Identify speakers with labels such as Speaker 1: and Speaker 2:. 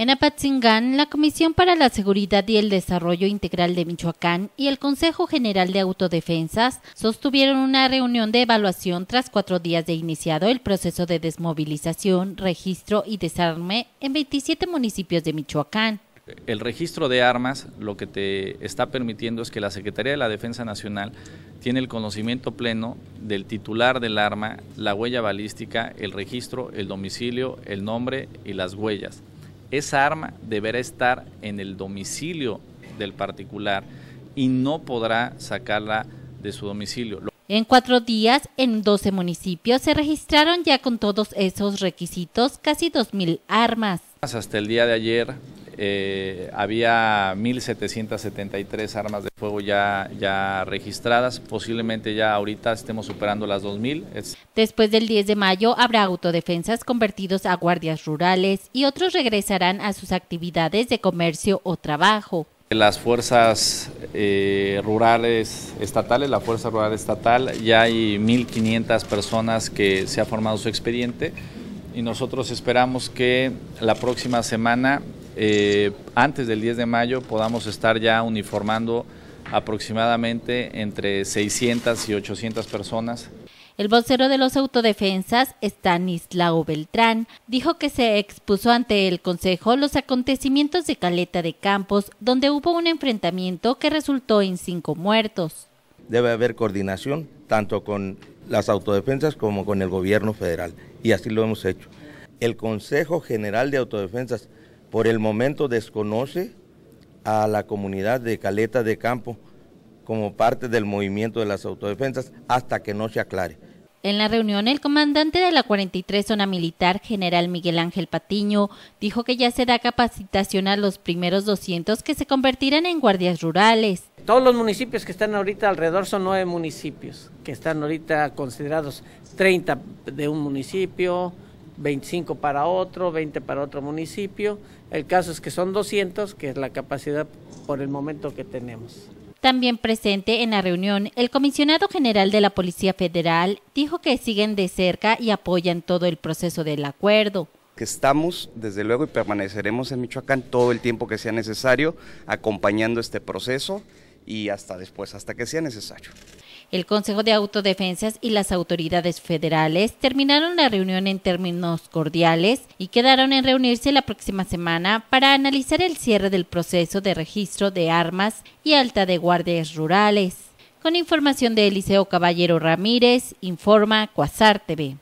Speaker 1: En Apatzingán, la Comisión para la Seguridad y el Desarrollo Integral de Michoacán y el Consejo General de Autodefensas sostuvieron una reunión de evaluación tras cuatro días de iniciado el proceso de desmovilización, registro y desarme en 27 municipios de Michoacán.
Speaker 2: El registro de armas lo que te está permitiendo es que la Secretaría de la Defensa Nacional tiene el conocimiento pleno del titular del arma, la huella balística, el registro, el domicilio, el nombre y las huellas esa arma deberá estar en el domicilio del particular y no podrá sacarla de su domicilio.
Speaker 1: En cuatro días, en 12 municipios, se registraron ya con todos esos requisitos casi 2.000 armas.
Speaker 2: Hasta el día de ayer eh, había 1.773 armas de fuego ya, ya registradas, posiblemente ya ahorita estemos superando las 2.000.
Speaker 1: Después del 10 de mayo habrá autodefensas convertidos a guardias rurales y otros regresarán a sus actividades de comercio o trabajo.
Speaker 2: Las fuerzas eh, rurales estatales, la Fuerza Rural Estatal, ya hay 1.500 personas que se ha formado su expediente y nosotros esperamos que la próxima semana eh, antes del 10 de mayo podamos estar ya uniformando aproximadamente entre 600 y 800 personas.
Speaker 1: El vocero de los autodefensas, Stanislao Beltrán, dijo que se expuso ante el Consejo los acontecimientos de Caleta de Campos, donde hubo un enfrentamiento que resultó en cinco muertos.
Speaker 3: Debe haber coordinación tanto con las autodefensas como con el gobierno federal, y así lo hemos hecho. El Consejo General de Autodefensas por el momento desconoce a la comunidad de Caleta de Campo como parte del movimiento de las autodefensas hasta que no se aclare.
Speaker 1: En la reunión, el comandante de la 43 Zona Militar, general Miguel Ángel Patiño, dijo que ya se da capacitación a los primeros 200 que se convertirán en guardias rurales.
Speaker 2: Todos los municipios que están ahorita alrededor son nueve municipios, que están ahorita considerados 30 de un municipio, 25 para otro, 20 para otro municipio. El caso es que son 200, que es la capacidad por el momento que tenemos.
Speaker 1: También presente en la reunión, el comisionado general de la Policía Federal dijo que siguen de cerca y apoyan todo el proceso del acuerdo.
Speaker 3: Que estamos, desde luego, y permaneceremos en Michoacán todo el tiempo que sea necesario, acompañando este proceso y hasta después, hasta que sea necesario.
Speaker 1: El Consejo de Autodefensas y las autoridades federales terminaron la reunión en términos cordiales y quedaron en reunirse la próxima semana para analizar el cierre del proceso de registro de armas y alta de guardias rurales. Con información de Eliseo Caballero Ramírez, informa Cuasar TV.